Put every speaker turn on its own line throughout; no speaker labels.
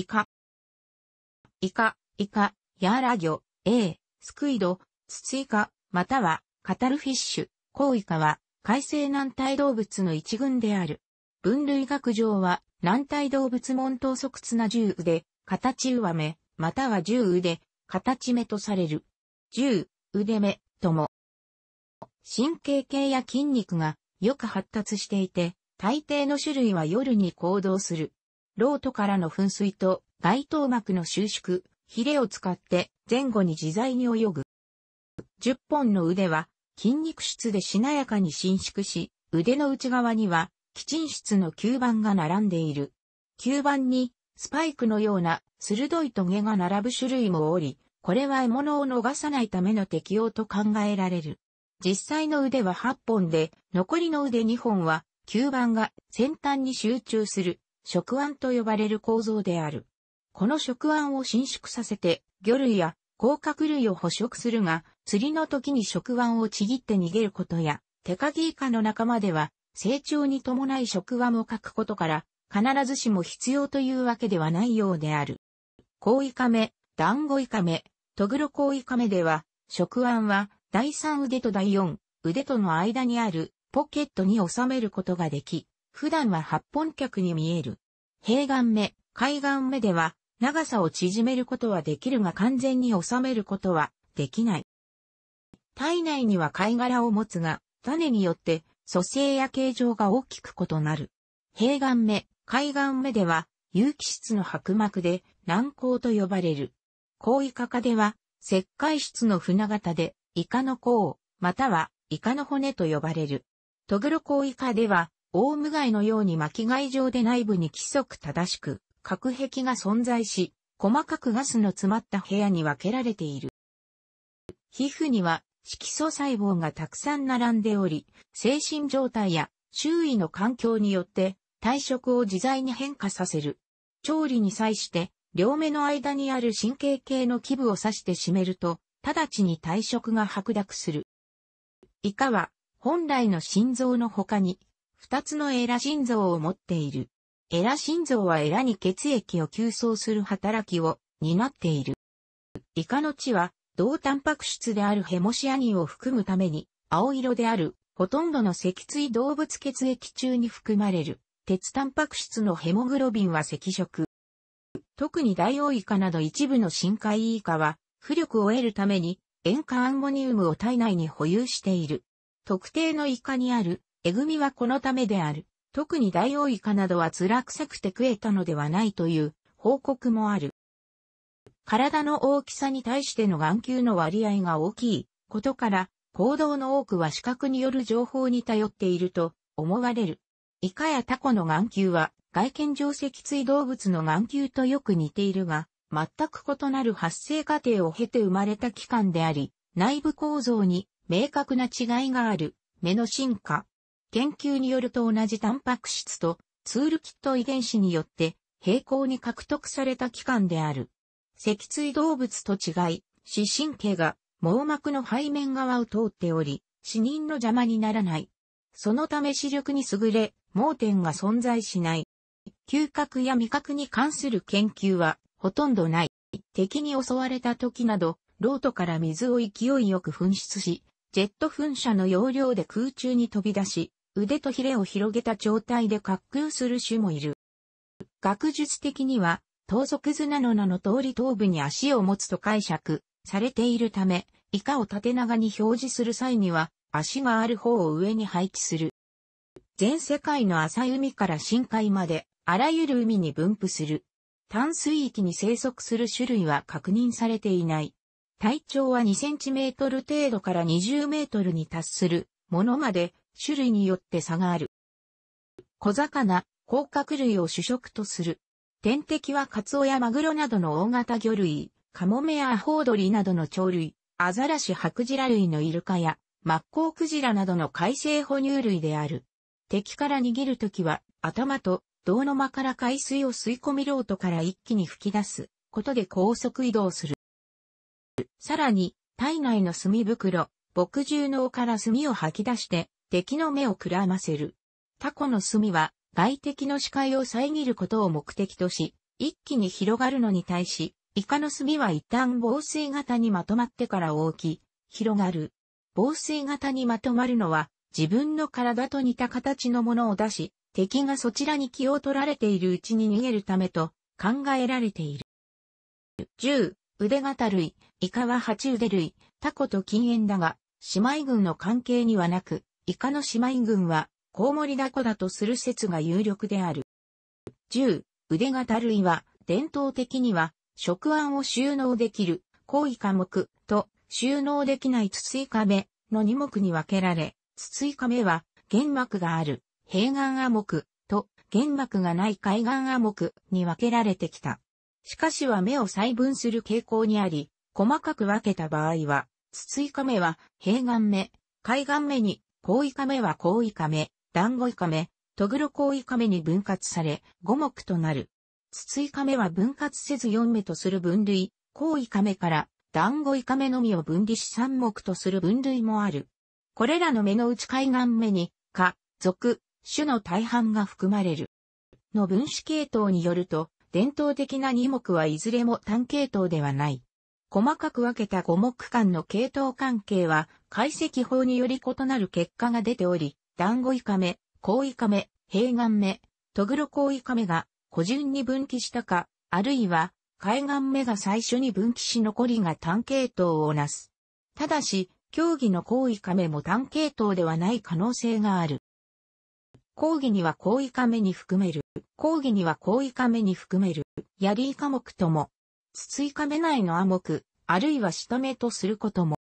イカ。イカ、イカ、ヤーラ魚、A、スクイド、ツイカ、または、カタルフィッシュ、コウイカは、海生軟体動物の一群である。分類学上は、軟体動物門頭側綱獣で、形上目、または10腕、形目とされる。10腕目、とも。神経系や筋肉がよく発達していて、大抵の種類は夜に行動する。ロートからの噴水と外頭膜の収縮、ヒレを使って前後に自在に泳ぐ。10本の腕は筋肉質でしなやかに伸縮し、腕の内側には基沈質の吸盤が並んでいる。吸盤にスパイクのような鋭いトゲが並ぶ種類もおり、これは獲物を逃さないための適用と考えられる。実際の腕は8本で、残りの腕2本は吸盤が先端に集中する食腕と呼ばれる構造である。この触腕を伸縮させて、魚類や甲殻類を捕食するが、釣りの時に触腕をちぎって逃げることや、手鍵以下の仲間では、成長に伴い食腕を欠くことから、必ずしも必要というわけではないようである。コウイカメ、ダンゴイカメ、トグロコウイカメでは、食腕は第3腕と第4腕との間にあるポケットに収めることができ、普段は八本脚に見える。平岸目、海岸目では、長さを縮めることはできるが完全に収めることはできない。体内には貝殻を持つが、種によって蘇生や形状が大きく異なる。平岸目、海岸目では、有機質の白膜で軟膏と呼ばれる。高イカ科では、石灰質の船型で、イカの甲、またはイカの骨と呼ばれる。トグロコイカでは、オウムガイのように巻き貝状で内部に規則正しく、隔壁が存在し、細かくガスの詰まった部屋に分けられている。皮膚には色素細胞がたくさん並んでおり、精神状態や周囲の環境によって体色を自在に変化させる。調理に際して両目の間にある神経系の基部を刺して締めると、直ちに体色が白濁する。以下は本来の心臓の他に二つのエラ心臓を持っている。エラ心臓はエラに血液を吸送する働きを担っている。イカの血は、同タンパク質であるヘモシアニンを含むために、青色である、ほとんどの脊椎動物血液中に含まれる、鉄タンパク質のヘモグロビンは赤色。特にダイオウイカなど一部の深海イカは、浮力を得るために、塩化アンモニウムを体内に保有している。特定のイカにあるえぐみはこのためである。特にダイオウイカなどは辛くさくて食えたのではないという報告もある。体の大きさに対しての眼球の割合が大きいことから、行動の多くは視覚による情報に頼っていると思われる。イカやタコの眼球は外見上脊椎動物の眼球とよく似ているが、全く異なる発生過程を経て生まれた器官であり、内部構造に明確な違いがある。目の進化、研究によると同じタンパク質とツールキット遺伝子によって平行に獲得された器官である。脊椎動物と違い、視神経が網膜の背面側を通っており、死人の邪魔にならない。そのため視力に優れ、盲点が存在しない。嗅覚や味覚に関する研究はほとんどない。敵に襲われた時など、ロートから水を勢いよく噴出し、ジェット噴射の容量で空中に飛び出し、腕とヒレを広げた状態で滑空する種もいる。学術的には、盗賊図なの名の通り頭部に足を持つと解釈されているため、以下を縦長に表示する際には、足がある方を上に配置する。全世界の浅い海から深海まで、あらゆる海に分布する。淡水域に生息する種類は確認されていない。体長は2センチメートル程度から20メートルに達するものまで種類によって差がある。小魚、甲殻類を主食とする。天敵はカツオやマグロなどの大型魚類、カモメやアホウドリなどの鳥類、アザラシハクジラ類のイルカや、マッコウクジラなどの海生哺乳類である。敵から逃げるときは、頭と胴の間から海水を吸い込みロートから一気に吹き出すことで高速移動する。さらに、体内の炭袋、墨汁脳から炭を吐き出して、敵の目をくらませる。タコの墨は外敵の視界を遮ることを目的とし、一気に広がるのに対し、イカの墨は一旦防水型にまとまってから大き、広がる。防水型にまとまるのは、自分の体と似た形のものを出し、敵がそちらに気を取られているうちに逃げるためと考えられている。十、腕型類、イカは八腕類、タコと禁煙だが、姉妹群の関係にはなく、以下の姉妹群は、コウモリダコだとする説が有力である。十、腕型類は、伝統的には、食案を収納できる、高イ科目と、収納できない筒カ目の二目に分けられ、筒カ目は、原膜がある、平岸亜目と、原膜がない海岸亜目に分けられてきた。しかしは目を細分する傾向にあり、細かく分けた場合は、筒カ目は平岩目、海岸目にコウイカメはコウイカメ、ダンゴイカメ、トグロコウイカメに分割され、5目となる。ツツイカメは分割せず4目とする分類、コウイカメからダンゴイカメのみを分離し3目とする分類もある。これらの目の内海岸目に、科、属、種の大半が含まれる。の分子系統によると、伝統的な2目はいずれも単系統ではない。細かく分けた5目間の系統関係は、解析法により異なる結果が出ており、団子イカメ、コウイカメ、平岩目、トグロコウイカメが、個順に分岐したか、あるいは、海岸目が最初に分岐し残りが単系統をなす。ただし、競技のウイカメも単系統ではない可能性がある。講義にはウイカメに含める。講義にはウイカメに含める。ヤリイ科目とも。筒イカメ内の亜目、あるいは下目とすることも。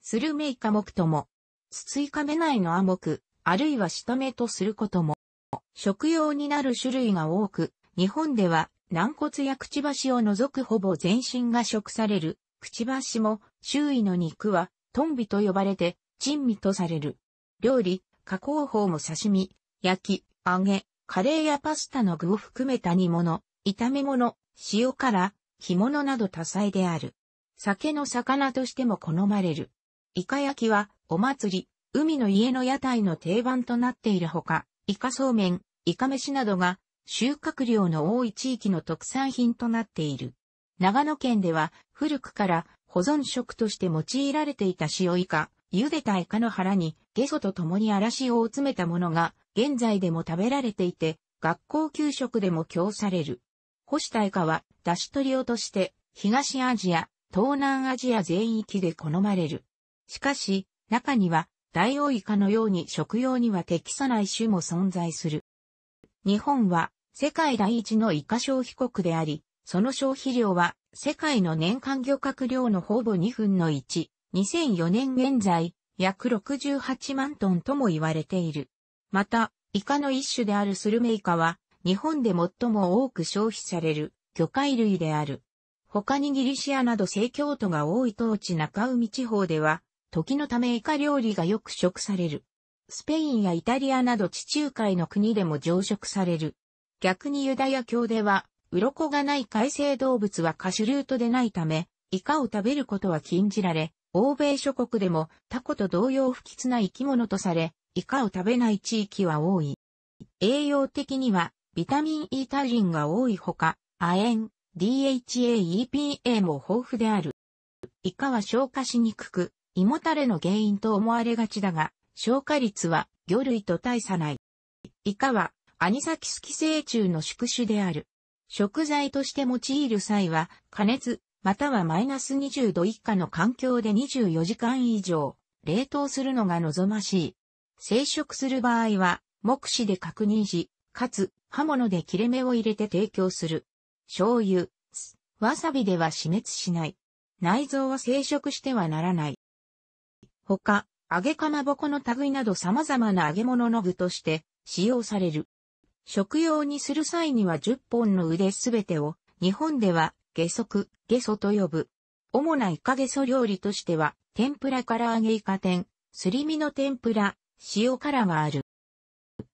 する名科目とも、イいメ内のモク、あるいはとめとすることも、食用になる種類が多く、日本では軟骨やくちばしを除くほぼ全身が食される、くちばしも周囲の肉はトンビと呼ばれて、珍味とされる。料理、加工法も刺身、焼き、揚げ、カレーやパスタの具を含めた煮物、炒め物、塩辛、干物など多彩である。酒の魚としても好まれる。イカ焼きは、お祭り、海の家の屋台の定番となっているほか、イカそうめん、イカ飯などが、収穫量の多い地域の特産品となっている。長野県では、古くから保存食として用いられていた塩イカ、茹でたイカの腹に、ゲソと共に嵐を詰めたものが、現在でも食べられていて、学校給食でも供される。干したイカは、出し取りをとして、東アジア、東南アジア全域で好まれる。しかし、中には、ダイオウイカのように食用には適さない種も存在する。日本は、世界第一のイカ消費国であり、その消費量は、世界の年間漁獲量のほぼ2分の1、2004年現在、約68万トンとも言われている。また、イカの一種であるスルメイカは、日本で最も多く消費される魚介類である。他にギリシアなど正教徒が多い当地中海地方では、時のためイカ料理がよく食される。スペインやイタリアなど地中海の国でも常食される。逆にユダヤ教では、鱗がない海生動物はカシュルートでないため、イカを食べることは禁じられ、欧米諸国でもタコと同様不吉な生き物とされ、イカを食べない地域は多い。栄養的には、ビタミン E タリンが多いほか、亜鉛、DHA-EPA も豊富である。以下は消化しにくく、胃もたれの原因と思われがちだが、消化率は魚類と大差ない。以下はアニサキス寄生虫の宿主である。食材として用いる際は、加熱、またはマイナス20度以下の環境で24時間以上、冷凍するのが望ましい。生食する場合は、目視で確認し、かつ、刃物で切れ目を入れて提供する。醤油、酢、わさびでは死滅しない。内臓は生食してはならない。他、揚げかまぼこの類など様々な揚げ物の具として使用される。食用にする際には10本の腕すべてを日本では下足、下足と呼ぶ。主なイカゲソ料理としては、天ぷらから揚げイカ天、すり身の天ぷら、塩辛がある。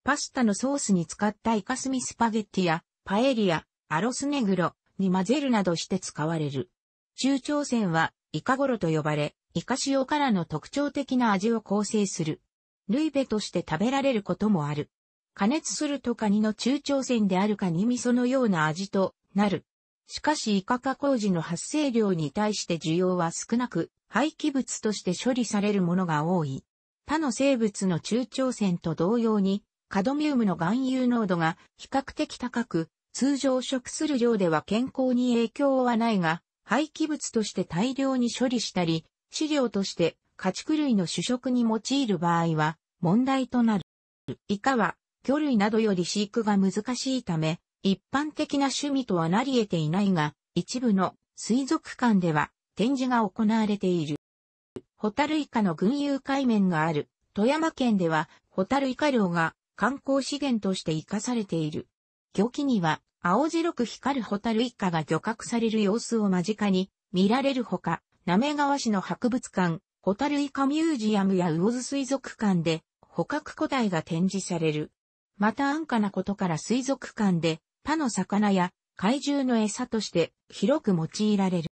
パスタのソースに使ったイカスミスパゲッティや、パエリア、アロスネグロに混ぜるなどして使われる。中朝鮮はイカゴロと呼ばれ、イカ塩からの特徴的な味を構成する。ルイベとして食べられることもある。加熱するとカニの中朝鮮であるカニ味噌のような味となる。しかしイカ加工時の発生量に対して需要は少なく、廃棄物として処理されるものが多い。他の生物の中朝鮮と同様に、カドミウムの含有濃度が比較的高く、通常食する量では健康に影響はないが、廃棄物として大量に処理したり、飼料として家畜類の主食に用いる場合は問題となる。イカは、魚類などより飼育が難しいため、一般的な趣味とはなり得ていないが、一部の水族館では展示が行われている。ホタルイカの群遊海面がある富山県ではホタルイカ漁が観光資源として活かされている。漁記には、青白く光るホタル一家が漁獲される様子を間近に見られるほか、なめ川市の博物館、ホタルイカミュージアムや魚津水族館で、捕獲古代が展示される。また安価なことから水族館で、他の魚や怪獣の餌として広く用いられる。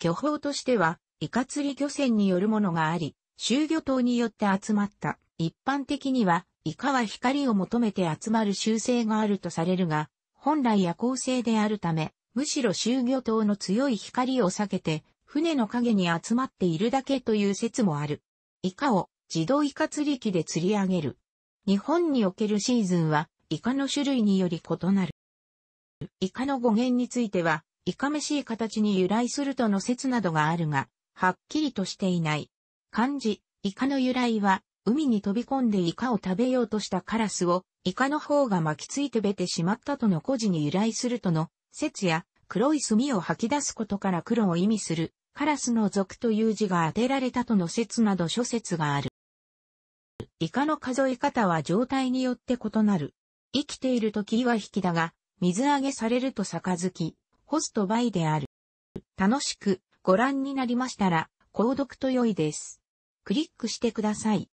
漁法としては、イカ釣り漁船によるものがあり、集魚島によって集まった。一般的には、イカは光を求めて集まる習性があるとされるが、本来夜行性であるため、むしろ集魚灯の強い光を避けて、船の影に集まっているだけという説もある。イカを自動イカ釣り機で釣り上げる。日本におけるシーズンは、イカの種類により異なる。イカの語源については、いかめしい形に由来するとの説などがあるが、はっきりとしていない。漢字、イカの由来は、海に飛び込んでイカを食べようとしたカラスを、イカの方が巻きついてべてしまったとの故事に由来するとの説や、黒い墨を吐き出すことから黒を意味する、カラスの族という字が当てられたとの説など諸説がある。イカの数え方は状態によって異なる。生きている時は引きだが、水揚げされると杯、ホスト倍である。楽しくご覧になりましたら、購読と良いです。クリックしてください。